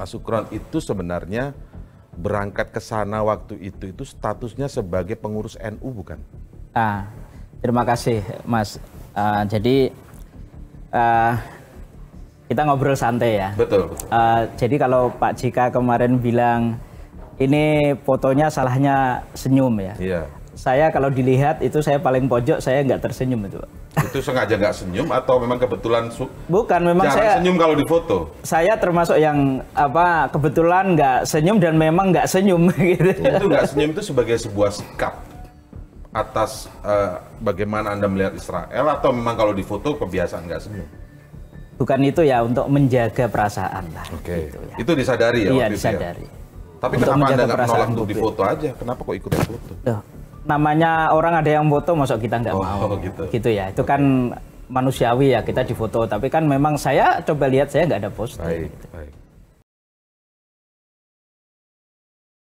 Mas Sukron itu sebenarnya berangkat ke sana waktu itu itu statusnya sebagai pengurus NU bukan? Ah, terima kasih Mas. Uh, jadi uh, kita ngobrol santai ya. Betul. betul. Uh, jadi kalau Pak Jika kemarin bilang ini fotonya salahnya senyum ya. Iya saya kalau dilihat itu saya paling pojok saya nggak tersenyum itu itu sengaja nggak senyum atau memang kebetulan bukan memang saya senyum kalau di foto saya termasuk yang apa kebetulan nggak senyum dan memang nggak senyum gitu itu nggak senyum itu sebagai sebuah sikap atas uh, bagaimana anda melihat Israel atau memang kalau di foto kebiasaan nggak senyum bukan itu ya untuk menjaga perasaan lah oke okay. gitu ya. itu disadari ya iya disadari itu ya? Tapi untuk kenapa Anda nggak menolak untuk difoto aja? Kenapa kok ikut difoto? namanya orang ada yang foto masuk kita nggak oh, mau oh, gitu. gitu ya itu kan manusiawi ya kita difoto tapi kan memang saya coba lihat saya nggak ada post